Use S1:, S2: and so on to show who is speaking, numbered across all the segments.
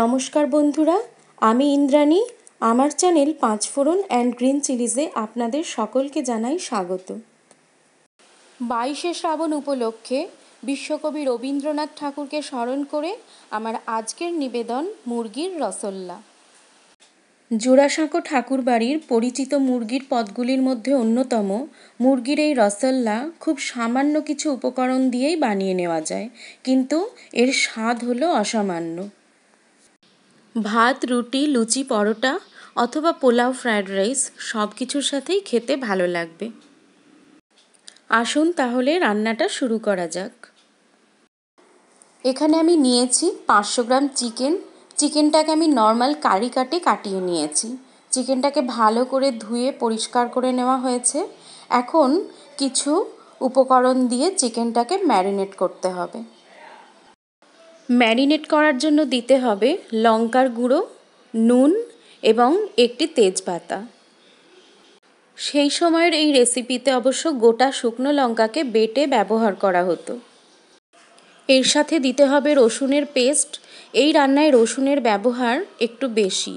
S1: নমস্কার বন্ধুরা আমি ইন্দ্রাণী আমার চ্যানেল পাঁচফোড়ন অ্যান্ড গ্রিন চিলিজে আপনাদের সকলকে জানাই স্বাগত বাইশে শ্রাবণ উপলক্ষে বিশ্বকবি রবীন্দ্রনাথ ঠাকুরকে স্মরণ করে আমার আজকের নিবেদন মুরগির রসল্লা জোড়াসাঁকো ঠাকুরবাড়ির পরিচিত মুরগির পদগুলির মধ্যে অন্যতম মুরগির এই রসল্লা খুব সামান্য কিছু উপকরণ দিয়েই বানিয়ে নেওয়া যায় কিন্তু এর স্বাদ হলো অসামান্য ভাত রুটি লুচি পরোটা অথবা পোলাও ফ্রায়েড রাইস সব কিছুর সাথেই খেতে ভালো লাগবে আসুন তাহলে রান্নাটা শুরু করা যাক এখানে আমি নিয়েছি পাঁচশো গ্রাম চিকেন চিকেনটাকে আমি নর্মাল কারি কাটে কাটিয়ে নিয়েছি চিকেনটাকে ভালো করে ধুয়ে পরিষ্কার করে নেওয়া হয়েছে এখন কিছু উপকরণ দিয়ে চিকেনটাকে ম্যারিনেট করতে হবে ম্যারিনেট করার জন্য দিতে হবে লঙ্কার গুঁড়ো নুন এবং একটি তেজপাতা সেই সময়ের এই রেসিপিতে অবশ্য গোটা শুকনো লঙ্কাকে বেটে ব্যবহার করা হতো এর সাথে দিতে হবে রসুনের পেস্ট এই রান্নায় রসুনের ব্যবহার একটু বেশি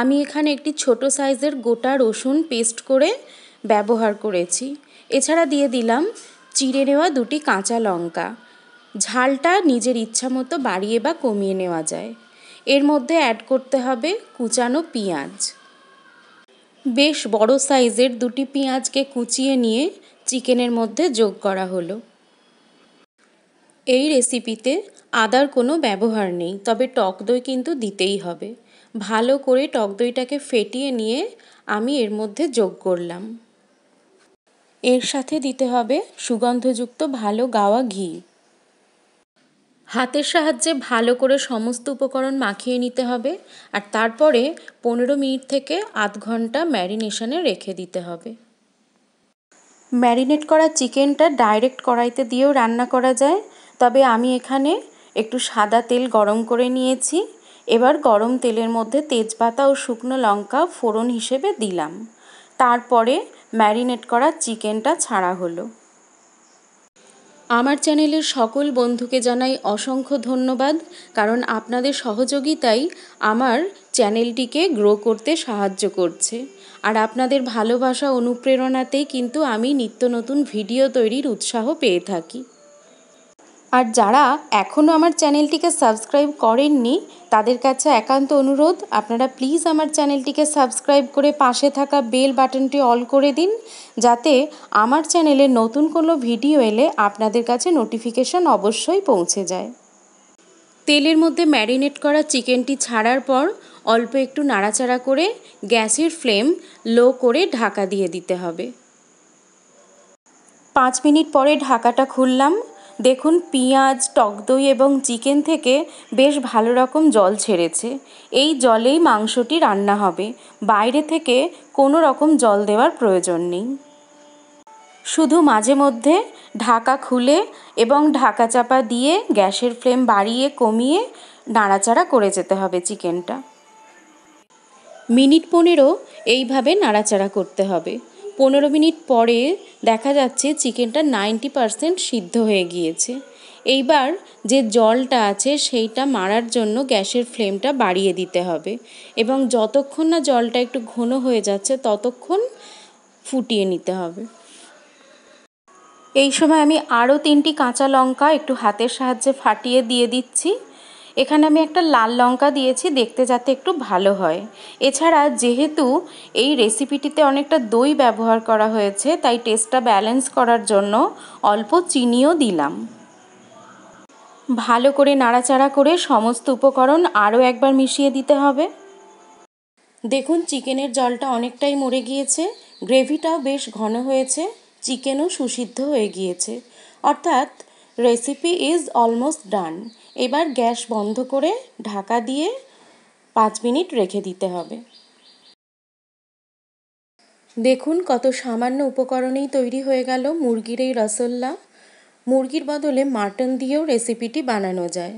S1: আমি এখানে একটি ছোট সাইজের গোটা রসুন পেস্ট করে ব্যবহার করেছি এছাড়া দিয়ে দিলাম চিড়ে নেওয়া দুটি কাঁচা লঙ্কা ঝালটা নিজের ইচ্ছা মতো বাড়িয়ে বা কমিয়ে নেওয়া যায় এর মধ্যে অ্যাড করতে হবে কুচানো পেঁয়াজ বেশ বড় সাইজের দুটি পেঁয়াজকে কুচিয়ে নিয়ে চিকেনের মধ্যে যোগ করা হলো এই রেসিপিতে আদার কোনো ব্যবহার নেই তবে টক দই কিন্তু দিতেই হবে ভালো করে টক দইটাকে ফেটিয়ে নিয়ে আমি এর মধ্যে যোগ করলাম এর সাথে দিতে হবে সুগন্ধযুক্ত ভালো গাওয়া ঘি হাতের সাহায্যে ভালো করে সমস্ত উপকরণ মাখিয়ে নিতে হবে আর তারপরে পনেরো মিনিট থেকে আধ ঘন্টা ম্যারিনেশনে রেখে দিতে হবে ম্যারিনেট করা চিকেনটা ডাইরেক্ট কড়াইতে দিয়েও রান্না করা যায় তবে আমি এখানে একটু সাদা তেল গরম করে নিয়েছি এবার গরম তেলের মধ্যে তেজপাতা ও শুকনো লঙ্কা ফোড়ন হিসেবে দিলাম তারপরে ম্যারিনেট করা চিকেনটা ছাড়া হলো আমার চ্যানেলের সকল বন্ধুকে জানাই অসংখ্য ধন্যবাদ কারণ আপনাদের সহযোগিতাই আমার চ্যানেলটিকে গ্রো করতে সাহায্য করছে আর আপনাদের ভালোবাসা অনুপ্রেরণাতেই কিন্তু আমি নিত্য নতুন ভিডিও তৈরির উৎসাহ পেয়ে থাকি আর যারা এখনও আমার চ্যানেলটিকে সাবস্ক্রাইব করেননি তাদের কাছে একান্ত অনুরোধ আপনারা প্লিজ আমার চ্যানেলটিকে সাবস্ক্রাইব করে পাশে থাকা বেল বাটনটি অল করে দিন যাতে আমার চ্যানেলে নতুন কোনো ভিডিও এলে আপনাদের কাছে নোটিফিকেশন অবশ্যই পৌঁছে যায় তেলের মধ্যে ম্যারিনেট করা চিকেনটি ছাড়ার পর অল্প একটু নাড়াচাড়া করে গ্যাসের ফ্লেম লো করে ঢাকা দিয়ে দিতে হবে পাঁচ মিনিট পরে ঢাকাটা খুললাম দেখুন পিঁয়াজ টক দই এবং চিকেন থেকে বেশ ভালো রকম জল ছেড়েছে এই জলেই মাংসটি রান্না হবে বাইরে থেকে কোনো রকম জল দেওয়ার প্রয়োজন নেই শুধু মাঝে মধ্যে ঢাকা খুলে এবং ঢাকা চাপা দিয়ে গ্যাসের ফ্লেম বাড়িয়ে কমিয়ে নাড়াচাড়া করে যেতে হবে চিকেনটা মিনিট পনেরো এইভাবে নাড়াচাড়া করতে হবে পনেরো মিনিট পরে দেখা যাচ্ছে চিকেনটা নাইনটি পারসেন্ট সিদ্ধ হয়ে গিয়েছে এইবার যে জলটা আছে সেইটা মারার জন্য গ্যাসের ফ্লেমটা বাড়িয়ে দিতে হবে এবং যতক্ষণ না জলটা একটু ঘন হয়ে যাচ্ছে ততক্ষণ ফুটিয়ে নিতে হবে এই সময় আমি আরও তিনটি কাঁচা লঙ্কা একটু হাতের সাহায্যে ফাটিয়ে দিয়ে দিচ্ছি এখানে আমি একটা লাল লঙ্কা দিয়েছি দেখতে যাতে একটু ভালো হয় এছাড়া যেহেতু এই রেসিপিটিতে অনেকটা দই ব্যবহার করা হয়েছে তাই টেস্টটা ব্যালেন্স করার জন্য অল্প চিনিও দিলাম ভালো করে নাড়াচাড়া করে সমস্ত উপকরণ আরও একবার মিশিয়ে দিতে হবে দেখুন চিকেনের জলটা অনেকটাই মরে গিয়েছে গ্রেভিটাও বেশ ঘন হয়েছে চিকেনও সুসিদ্ধ হয়ে গিয়েছে অর্থাৎ রেসিপি ইজ অলমোস্ট ডান এবার গ্যাস বন্ধ করে ঢাকা দিয়ে পাঁচ মিনিট রেখে দিতে হবে দেখুন কত সামান্য উপকরণেই তৈরি হয়ে গেল মুরগির এই রসগোল্লা মুরগির বদলে মাটন দিয়েও রেসিপিটি বানানো যায়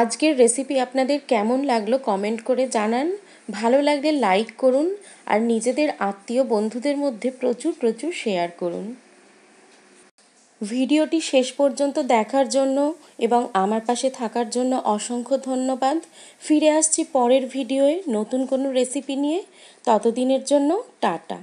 S1: আজকের রেসিপি আপনাদের কেমন লাগলো কমেন্ট করে জানান ভালো লাগলে লাইক করুন আর নিজেদের আত্মীয় বন্ধুদের মধ্যে প্রচুর প্রচুর শেয়ার করুন ভিডিওটি শেষ পর্যন্ত দেখার জন্য এবং আমার পাশে থাকার জন্য অসংখ্য ধন্যবাদ ফিরে আসছি পরের ভিডিওয়ে নতুন কোনো রেসিপি নিয়ে ততদিনের জন্য টাটা